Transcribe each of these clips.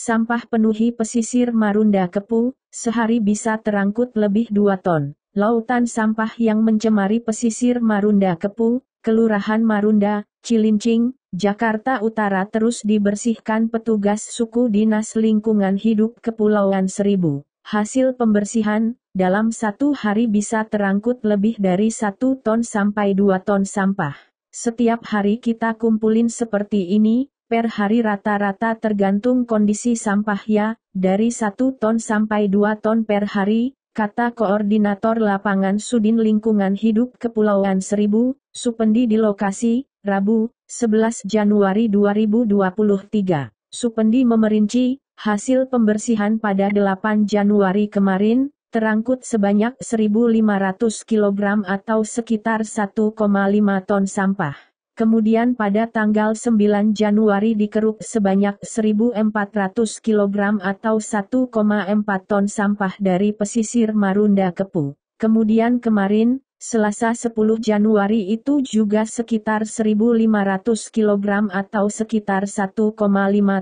Sampah penuhi pesisir Marunda Kepu, sehari bisa terangkut lebih dua ton. Lautan sampah yang mencemari pesisir Marunda Kepu, Kelurahan Marunda, Cilincing, Jakarta Utara terus dibersihkan petugas suku Dinas Lingkungan Hidup Kepulauan Seribu. Hasil pembersihan, dalam satu hari bisa terangkut lebih dari satu ton sampai dua ton sampah. Setiap hari kita kumpulin seperti ini, per hari rata-rata tergantung kondisi sampah ya, dari 1 ton sampai 2 ton per hari, kata Koordinator Lapangan Sudin Lingkungan Hidup Kepulauan Seribu, Supendi di lokasi, Rabu, 11 Januari 2023. Supendi memerinci, hasil pembersihan pada 8 Januari kemarin, terangkut sebanyak 1.500 kg atau sekitar 1,5 ton sampah. Kemudian pada tanggal 9 Januari dikeruk sebanyak 1.400 kg atau 1,4 ton sampah dari pesisir Marunda Kepu. Kemudian kemarin, Selasa 10 Januari itu juga sekitar 1.500 kg atau sekitar 1,5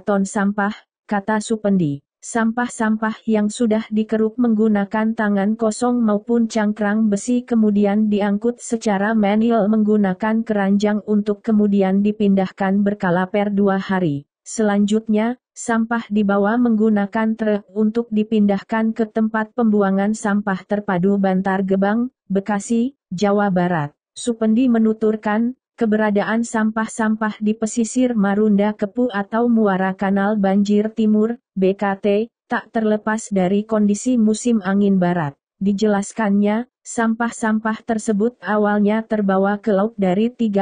ton sampah, kata Supendi. Sampah-sampah yang sudah dikeruk menggunakan tangan kosong maupun cangkrang besi kemudian diangkut secara manual menggunakan keranjang untuk kemudian dipindahkan berkala per dua hari. Selanjutnya, sampah dibawa menggunakan truk untuk dipindahkan ke tempat pembuangan sampah terpadu Bantar Gebang, Bekasi, Jawa Barat. Supendi menuturkan, keberadaan sampah-sampah di pesisir Marunda Kepu atau Muara Kanal Banjir Timur, BKT, tak terlepas dari kondisi musim angin barat. Dijelaskannya, sampah-sampah tersebut awalnya terbawa ke laut dari 13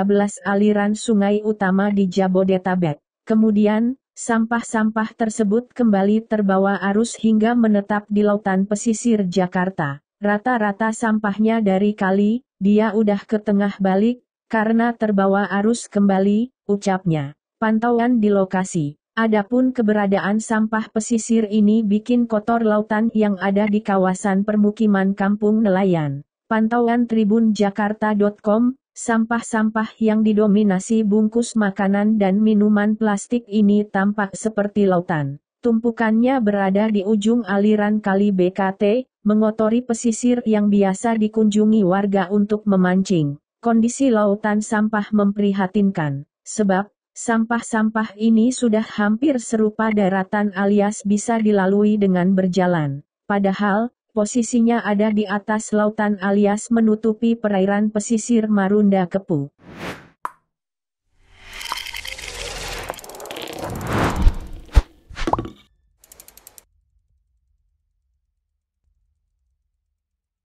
aliran sungai utama di Jabodetabek. Kemudian, sampah-sampah tersebut kembali terbawa arus hingga menetap di lautan pesisir Jakarta. Rata-rata sampahnya dari kali, dia udah ke tengah balik, karena terbawa arus kembali, ucapnya. Pantauan di lokasi. Adapun keberadaan sampah pesisir ini bikin kotor lautan yang ada di kawasan permukiman kampung nelayan. Pantauan Tribun Jakarta.com, sampah-sampah yang didominasi bungkus makanan dan minuman plastik ini tampak seperti lautan. Tumpukannya berada di ujung aliran kali BKT, mengotori pesisir yang biasa dikunjungi warga untuk memancing. Kondisi lautan sampah memprihatinkan, sebab Sampah-sampah ini sudah hampir serupa daratan alias bisa dilalui dengan berjalan. Padahal, posisinya ada di atas lautan alias menutupi perairan pesisir Marunda Kepu.